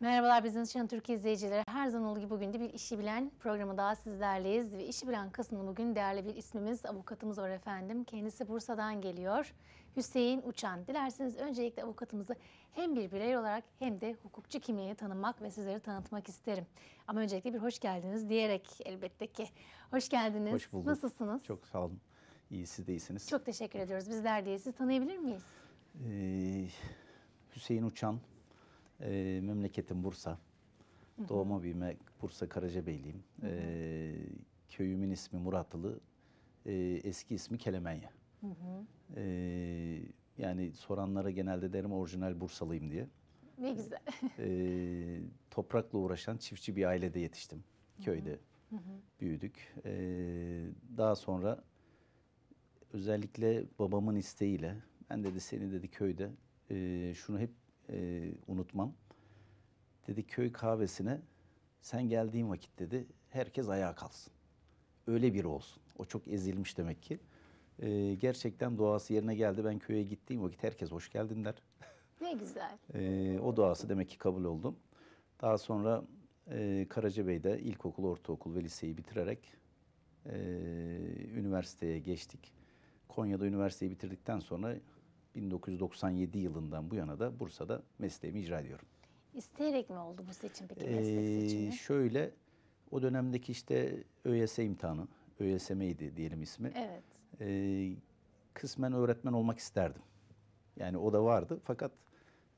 Merhabalar Business Channel Türkiye izleyicileri. Her zaman olduğu gibi bugün de bir işi bilen programı daha sizlerleyiz. Ve işi bilen kısmında bugün değerli bir ismimiz, avukatımız var efendim. Kendisi Bursa'dan geliyor. Hüseyin Uçan. Dilerseniz öncelikle avukatımızı hem bir birey olarak hem de hukukçu kimliğini tanımak ve sizleri tanıtmak isterim. Ama öncelikle bir hoş geldiniz diyerek elbette ki. Hoş geldiniz. Hoş bulduk. Nasılsınız? Çok sağ olun. İyi siz de iyisiniz. Çok teşekkür ediyoruz. Bizler de iyi. Sizi tanıyabilir miyiz? Ee, Hüseyin Uçan. E, memleketim Bursa. Doğma büyüme Bursa Karacabeyliyim. E, köyümün ismi Muratlı. E, eski ismi Kelemenye. E, yani soranlara genelde derim orijinal Bursalıyım diye. Ne güzel. e, toprakla uğraşan çiftçi bir ailede yetiştim. Köyde hı hı. büyüdük. E, daha sonra özellikle babamın isteğiyle ben dedi seni dedi köyde e, şunu hep e, unutmam. Dedi köy kahvesine sen geldiğin vakit dedi herkes ayağa kalsın. Öyle biri olsun. O çok ezilmiş demek ki. E, gerçekten doğası yerine geldi. Ben köye gittiğim vakit herkes hoş geldin der. Ne güzel. E, o doğası demek ki kabul oldum. Daha sonra e, Karacabey'de ilkokul, ortaokul ve liseyi bitirerek e, üniversiteye geçtik. Konya'da üniversiteyi bitirdikten sonra 1997 yılından bu yana da Bursa'da mesleğimi icra ediyorum. İsteyerek mi oldu bu seçim peki meslek ee, seçimi? Şöyle o dönemdeki işte ÖYS imtihanı, ÖYSM'ydi diyelim ismi. Evet. Ee, kısmen öğretmen olmak isterdim. Yani o da vardı fakat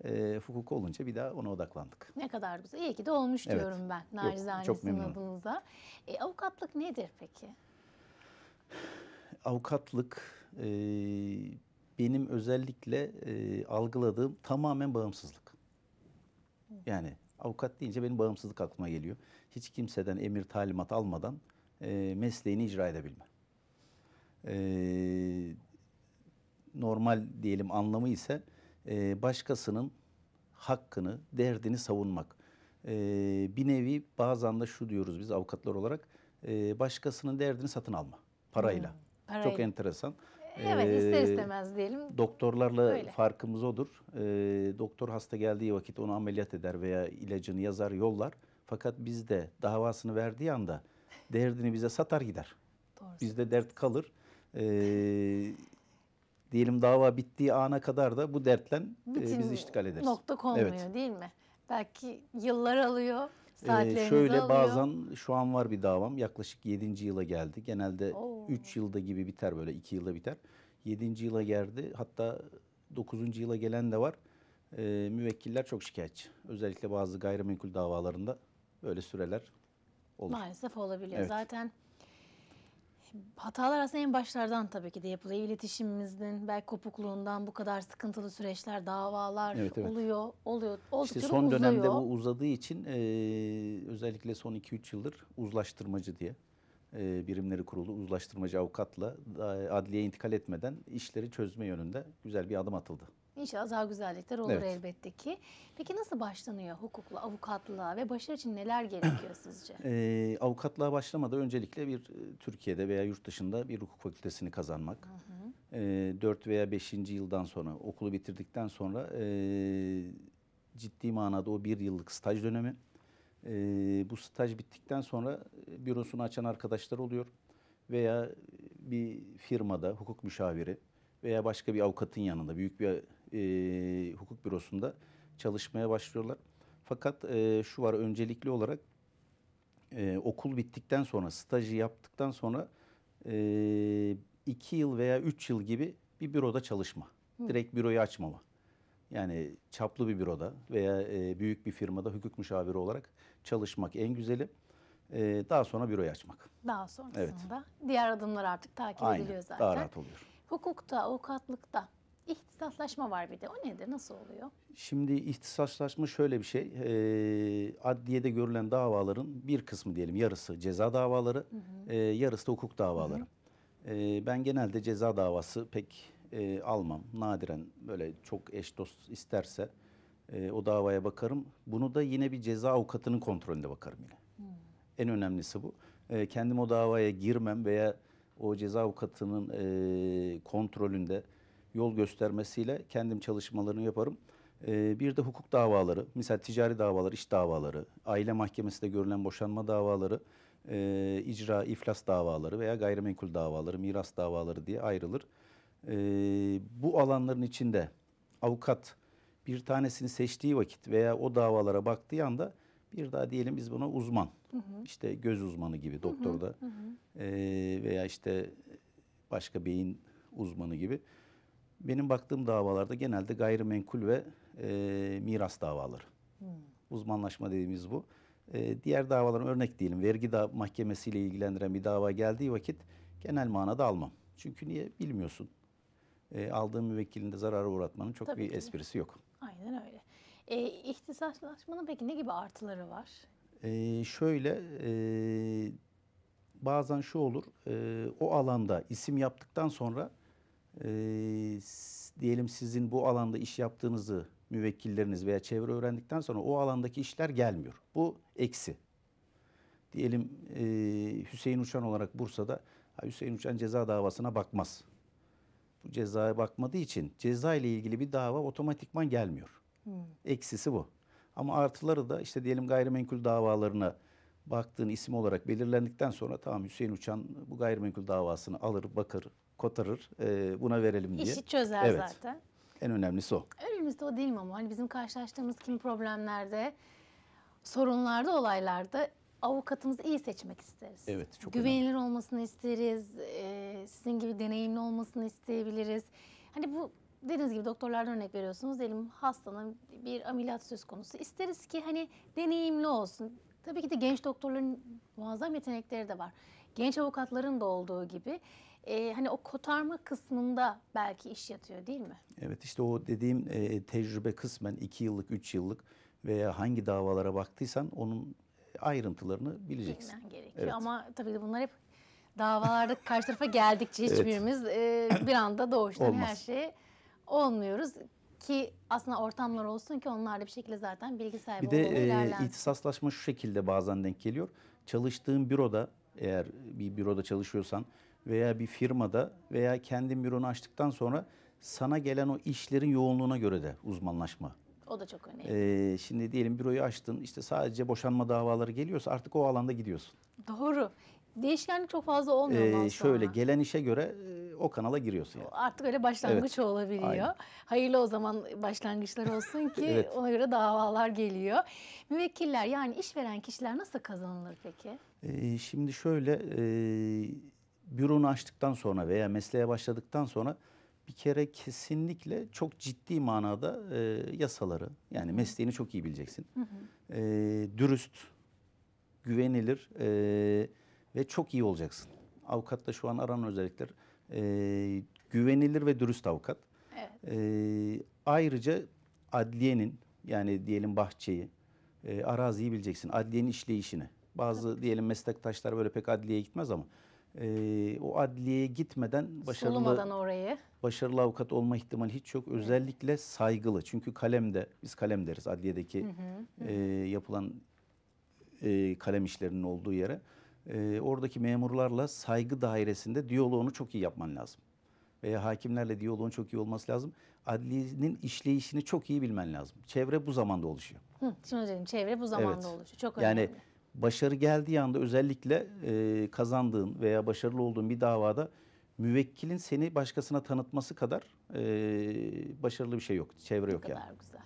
e, hukuk olunca bir daha ona odaklandık. Ne kadar güzel. İyi ki de olmuş evet. diyorum ben narizane sizin adınıza. E, avukatlık nedir peki? Avukatlık e, benim özellikle e, algıladığım tamamen bağımsızlık. Yani avukat deyince benim bağımsızlık aklıma geliyor. Hiç kimseden emir talimat almadan e, mesleğini icra edebilme. E, normal diyelim anlamı ise e, başkasının hakkını, derdini savunmak. E, bir nevi bazen de şu diyoruz biz avukatlar olarak e, başkasının derdini satın alma parayla. Hmm. Parayla. Çok enteresan ister ee, istemez diyelim. Doktorlarla Öyle. farkımız odur. Ee, doktor hasta geldiği vakit onu ameliyat eder veya ilacını yazar yollar. Fakat bizde davasını verdiği anda derdini bize satar gider. Doğru. Bizde dert kalır. Ee, diyelim dava bittiği ana kadar da bu dertle e, biz iştigal eder. nokta konmuyor evet. değil mi? Belki yıllar alıyor ee, şöyle alıyor. bazen şu an var bir davam yaklaşık 7. yıla geldi. Genelde Oo. 3 yılda gibi biter böyle 2 yılda biter. 7. yıla geldi hatta 9. yıla gelen de var. Ee, müvekkiller çok şikayetçi. Özellikle bazı gayrimenkul davalarında böyle süreler olur. Maalesef olabiliyor. Evet. Zaten Hatalar aslında en başlardan tabii ki de yapılıyor. İletişimimizin belki kopukluğundan bu kadar sıkıntılı süreçler, davalar evet, evet. oluyor. oluyor. Oldukça işte son uzuyor. dönemde bu uzadığı için e, özellikle son 2-3 yıldır uzlaştırmacı diye e, birimleri kurulu uzlaştırmacı avukatla adliye intikal etmeden işleri çözme yönünde güzel bir adım atıldı. İnşallah daha güzellikler olur evet. elbette ki. Peki nasıl başlanıyor hukukla, avukatlığa ve başarı için neler gerekiyor sizce? Ee, avukatlığa başlamadan öncelikle bir e, Türkiye'de veya yurt dışında bir hukuk fakültesini kazanmak. Hı 4 ee, veya 5. yıldan sonra okulu bitirdikten sonra e, ciddi manada o bir yıllık staj dönemi. E, bu staj bittikten sonra e, bürosunu açan arkadaşlar oluyor veya bir firmada hukuk müşaviri veya başka bir avukatın yanında büyük bir e, hukuk bürosunda çalışmaya başlıyorlar. Fakat e, şu var öncelikli olarak e, okul bittikten sonra stajı yaptıktan sonra e, iki yıl veya üç yıl gibi bir büroda çalışma. Hı. Direkt büroyu açmama. Yani çaplı bir büroda veya e, büyük bir firmada hukuk müşaviri olarak çalışmak en güzeli. E, daha sonra büroyu açmak. Daha sonrasında evet. diğer adımlar artık takip Aynen, ediliyor zaten. Daha rahat oluyor. Hukukta, avukatlıkta ihtisaslaşma var bir de. O nedir? Nasıl oluyor? Şimdi ihtisaslaşma şöyle bir şey. E, adliyede görülen davaların bir kısmı diyelim yarısı ceza davaları, hı hı. E, yarısı da hukuk davaları. Hı hı. E, ben genelde ceza davası pek e, almam. Nadiren böyle çok eş dost isterse e, o davaya bakarım. Bunu da yine bir ceza avukatının kontrolünde bakarım yine. Hı. En önemlisi bu. E, kendim o davaya girmem veya o ceza avukatının e, kontrolünde yol göstermesiyle kendim çalışmalarını yaparım. E, bir de hukuk davaları, misal ticari davalar, iş davaları, aile mahkemesinde görülen boşanma davaları, e, icra, iflas davaları veya gayrimenkul davaları, miras davaları diye ayrılır. E, bu alanların içinde avukat bir tanesini seçtiği vakit veya o davalara baktığı anda bir daha diyelim biz buna uzman, hı hı. işte göz uzmanı gibi doktorda hı hı. E, veya işte başka beyin uzmanı gibi. Benim baktığım davalarda genelde gayrimenkul ve e, miras davaları. Hı. Uzmanlaşma dediğimiz bu. E, diğer davaların örnek diyelim vergi da mahkemesiyle ilgilendiren bir dava geldiği vakit genel manada almam. Çünkü niye bilmiyorsun. E, aldığım aldığın müvekkilinde zarara uğratmanın çok Tabii bir ki. esprisi yok. Aynen öyle. E, ihtisaslaşmanın peki ne gibi artıları var? E, şöyle e, bazen şu olur e, o alanda isim yaptıktan sonra e, diyelim sizin bu alanda iş yaptığınızı müvekkilleriniz veya çevre öğrendikten sonra o alandaki işler gelmiyor. Bu eksi. Diyelim e, Hüseyin Uçan olarak Bursa'da Hüseyin Uçan ceza davasına bakmaz. Bu cezaya bakmadığı için ceza ile ilgili bir dava otomatikman gelmiyor. Eksisi bu. Ama artıları da işte diyelim gayrimenkul davalarına baktığın isim olarak belirlendikten sonra tamam Hüseyin Uçan bu gayrimenkul davasını alır, bakır kotarır, e, buna verelim diye. İşi çözer evet. zaten. En önemlisi o. Önümüzde o değil mi ama hani bizim karşılaştığımız kimi problemlerde, sorunlarda, olaylarda avukatımızı iyi seçmek isteriz. Evet, çok Güvenilir önemli. olmasını isteriz, e, sizin gibi deneyimli olmasını isteyebiliriz. Hani bu dediğiniz gibi doktorlardan örnek veriyorsunuz. Diyelim hastanın bir ameliyat söz konusu. İsteriz ki hani deneyimli olsun. Tabii ki de genç doktorların muazzam yetenekleri de var. Genç avukatların da olduğu gibi e, hani o kotarma kısmında belki iş yatıyor değil mi? Evet işte o dediğim e, tecrübe kısmen 2 yıllık, 3 yıllık veya hangi davalara baktıysan onun ayrıntılarını bileceksin. Bilmen gerekiyor evet. ama tabii ki bunlar hep davalarda karşı tarafa geldikçe hiçbirimiz evet. e, bir anda doğuştan her şeye olmuyoruz ki aslında ortamlar olsun ki onlar da bir şekilde zaten bilgi sahibi Bir de e, ihtisaslaşma şu şekilde bazen denk geliyor. Çalıştığın büroda eğer bir büroda çalışıyorsan veya bir firmada veya kendi büronu açtıktan sonra sana gelen o işlerin yoğunluğuna göre de uzmanlaşma. O da çok önemli. Ee, şimdi diyelim büroyu açtın işte sadece boşanma davaları geliyorsa artık o alanda gidiyorsun. Doğru. Değişkenlik çok fazla olmuyor. Ee, şöyle sonra. gelen işe göre o kanala giriyorsun yani. Artık öyle başlangıç evet. olabiliyor. Aynen. Hayırlı o zaman başlangıçlar olsun ki evet. ona göre davalar geliyor. Müvekkiller yani işveren kişiler nasıl kazanılır peki? Ee, şimdi şöyle e, büronu açtıktan sonra veya mesleğe başladıktan sonra bir kere kesinlikle çok ciddi manada e, yasaları yani mesleğini çok iyi bileceksin. Hı hı. E, dürüst, güvenilir e, ve çok iyi olacaksın. Avukatta şu an aranan özellikler e, güvenilir ve dürüst avukat. Evet. E, ayrıca adliyenin yani diyelim bahçeyi, e, araziyi bileceksin. Adliyenin işleyişini. Bazı evet. diyelim meslektaşlar böyle pek adliyeye gitmez ama e, o adliyeye gitmeden başarılı Sulumadan orayı başarılı avukat olma ihtimali hiç yok. Özellikle saygılı. Çünkü kalemde biz kalem deriz adliyedeki hı hı, E, yapılan e, kalem işlerinin olduğu yere e, oradaki memurlarla saygı dairesinde diyaloğunu çok iyi yapman lazım. Veya hakimlerle diyaloğun çok iyi olması lazım. Adliyenin işleyişini çok iyi bilmen lazım. Çevre bu zamanda oluşuyor. Hı, şunu dedim çevre bu zamanda evet. oluşuyor. Çok önemli. Yani başarı geldiği anda özellikle e, kazandığın veya başarılı olduğun bir davada müvekkilin seni başkasına tanıtması kadar e, başarılı bir şey yok. Çevre ne yok kadar yani. kadar güzel.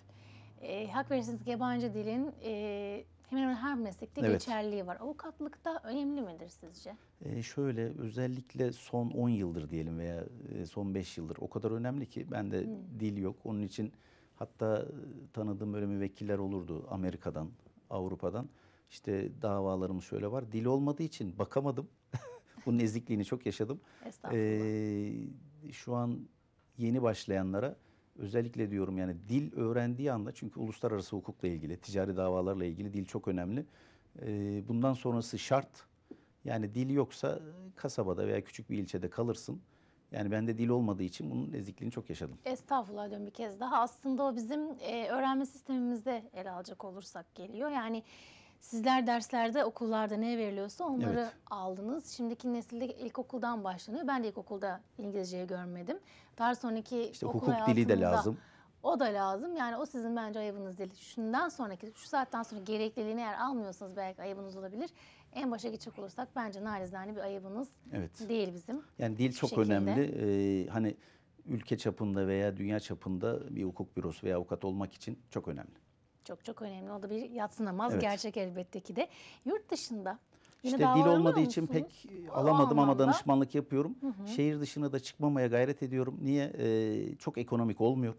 E, hak verirsiniz yabancı dilin e, hemen hemen her meslekte evet. geçerliği var. Avukatlıkta önemli midir sizce? E şöyle özellikle son 10 yıldır diyelim veya e, son 5 yıldır o kadar önemli ki ben de hmm. dil yok. Onun için hatta e, tanıdığım böyle müvekkiller olurdu Amerika'dan, Avrupa'dan. İşte davalarımız şöyle var. Dil olmadığı için bakamadım. Bunun ezikliğini çok yaşadım. Estağfurullah. Ee, şu an yeni başlayanlara özellikle diyorum yani dil öğrendiği anda çünkü uluslararası hukukla ilgili, ticari davalarla ilgili dil çok önemli. Ee, bundan sonrası şart. Yani dil yoksa kasabada veya küçük bir ilçede kalırsın. Yani bende dil olmadığı için bunun ezikliğini çok yaşadım. Estağfurullah diyorum bir kez daha. Aslında o bizim e, öğrenme sistemimizde ele alacak olursak geliyor. Yani Sizler derslerde okullarda ne veriliyorsa onları evet. aldınız. Şimdiki nesilde ilkokuldan başlanıyor. Ben de ilkokulda İngilizceyi görmedim. Daha sonraki işte okul hukuk dili de lazım. O da lazım. Yani o sizin bence ayıbınız değil. Şundan sonraki, şu saatten sonra gerekliliğini eğer almıyorsanız belki ayıbınız olabilir. En başa geçecek olursak bence narizane bir ayıbınız evet. değil bizim. Yani dil çok şekilde. önemli. Ee, hani ülke çapında veya dünya çapında bir hukuk bürosu veya avukat olmak için çok önemli. Çok çok önemli. O da bir yatsınamaz evet. gerçek elbette ki de. Yurt dışında işte dil olmadığı için pek alamadım ama danışmanlık yapıyorum. Hı hı. Şehir dışına da çıkmamaya gayret ediyorum. Niye? Ee, çok ekonomik olmuyor.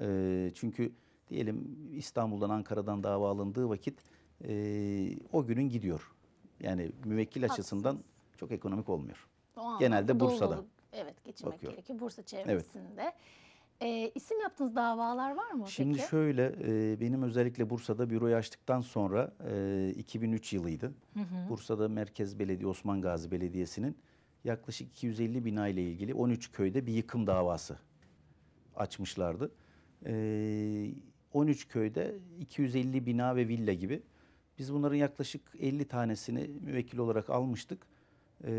Ee, çünkü diyelim İstanbul'dan Ankara'dan dava alındığı vakit e, o günün gidiyor. Yani müvekkil Haksız. açısından çok ekonomik olmuyor. Genelde Bursa'da. Doğru. Evet geçirmek gerekiyor. Bursa çevresinde. Evet. E, isim yaptığınız davalar var mı Şimdi peki? şöyle e, benim özellikle Bursa'da büroyu açtıktan sonra e, 2003 yılıydı. Hı hı. Bursa'da Merkez Belediye Osman Gazi Belediyesi'nin yaklaşık 250 bina ile ilgili 13 köyde bir yıkım davası açmışlardı. E, 13 köyde 250 bina ve villa gibi. Biz bunların yaklaşık 50 tanesini müvekkil olarak almıştık. E,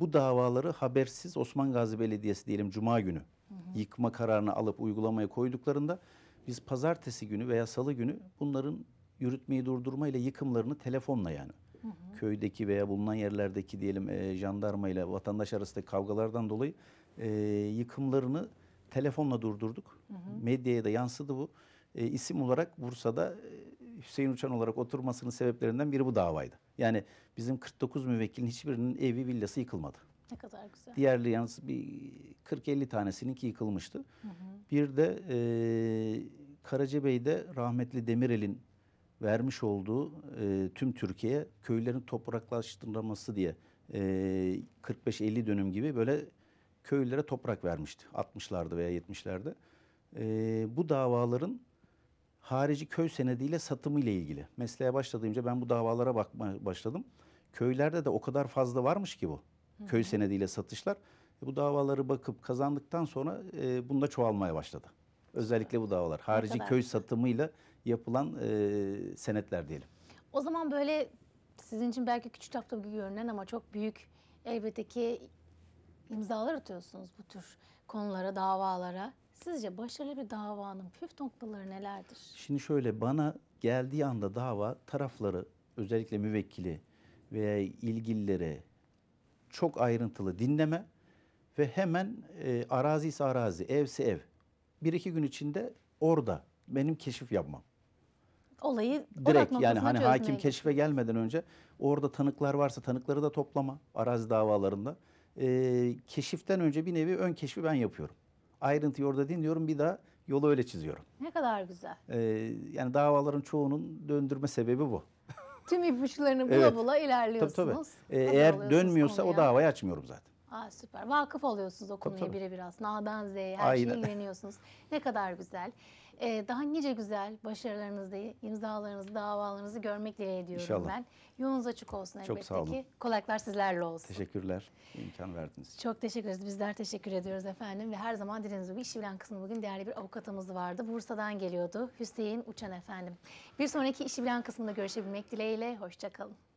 bu davaları habersiz Osman Gazi Belediyesi diyelim Cuma günü hı yıkma kararını alıp uygulamaya koyduklarında biz pazartesi günü veya salı günü bunların yürütmeyi durdurma ile yıkımlarını telefonla yani hı hı. köydeki veya bulunan yerlerdeki diyelim e, jandarma ile vatandaş arasındaki kavgalardan dolayı e, yıkımlarını telefonla durdurduk. Hı hı. Medyaya da yansıdı bu. E, isim olarak Bursa'da e, Hüseyin Uçan olarak oturmasının sebeplerinden biri bu davaydı. Yani bizim 49 müvekkilin hiçbirinin evi villası yıkılmadı. Ne kadar güzel. Diğerli yalnız bir 40-50 tanesinin ki yıkılmıştı. Hı hı. Bir de e, Karacabey'de rahmetli Demirel'in vermiş olduğu e, tüm Türkiye'ye köylerin topraklaştırılması diye e, 45-50 dönüm gibi böyle köylere toprak vermişti 60'larda veya 70'lerde. E, bu davaların harici köy senediyle satımı ile ilgili. Mesleğe başladığımca ben bu davalara bakma başladım. Köylerde de o kadar fazla varmış ki bu. Köy senediyle satışlar. E, bu davaları bakıp kazandıktan sonra e, bunda çoğalmaya başladı. Özellikle bu davalar. Harici köy satımıyla yapılan e, senetler diyelim. O zaman böyle sizin için belki küçük gibi görünen ama çok büyük elbette ki imzalar atıyorsunuz bu tür konulara, davalara. Sizce başarılı bir davanın püf noktaları nelerdir? Şimdi şöyle bana geldiği anda dava tarafları özellikle müvekkili veya ilgililere çok ayrıntılı dinleme ve hemen e, arazi ise arazi, evse ev. Bir iki gün içinde orada benim keşif yapmam. Olayı direkt yani hani hakim keşfe gelmeden önce orada tanıklar varsa tanıkları da toplama arazi davalarında. E, keşiften önce bir nevi ön keşfi ben yapıyorum. Ayrıntıyı orada dinliyorum bir daha yolu öyle çiziyorum. Ne kadar güzel. E, yani davaların çoğunun döndürme sebebi bu. Tüm ipuçlarını bula Evet. bula ilerliyorsunuz. Tabii tabii. Ee, eğer alıyorsunuz dönmüyorsa o da havayı açmıyorum zaten. Aa, süper. Vakıf oluyorsunuz o konuya tabii. birebir aslında. A'dan Z'ye her şeyi ilgileniyorsunuz. Ne kadar güzel e, daha nice güzel başarılarınızı, imzalarınızı, davalarınızı görmek dileğiyle ediyorum İnşallah. ben. Yolunuz açık olsun elbette Çok sağ ki. Kolaklar sizlerle olsun. Teşekkürler. imkan verdiniz. Çok teşekkür ederiz. Bizler teşekkür ediyoruz efendim ve her zaman dilediğiniz gibi iş bilen kısmı bugün değerli bir avukatımız vardı. Bursa'dan geliyordu. Hüseyin Uçan efendim. Bir sonraki işi bilen kısmında görüşebilmek dileğiyle. Hoşçakalın.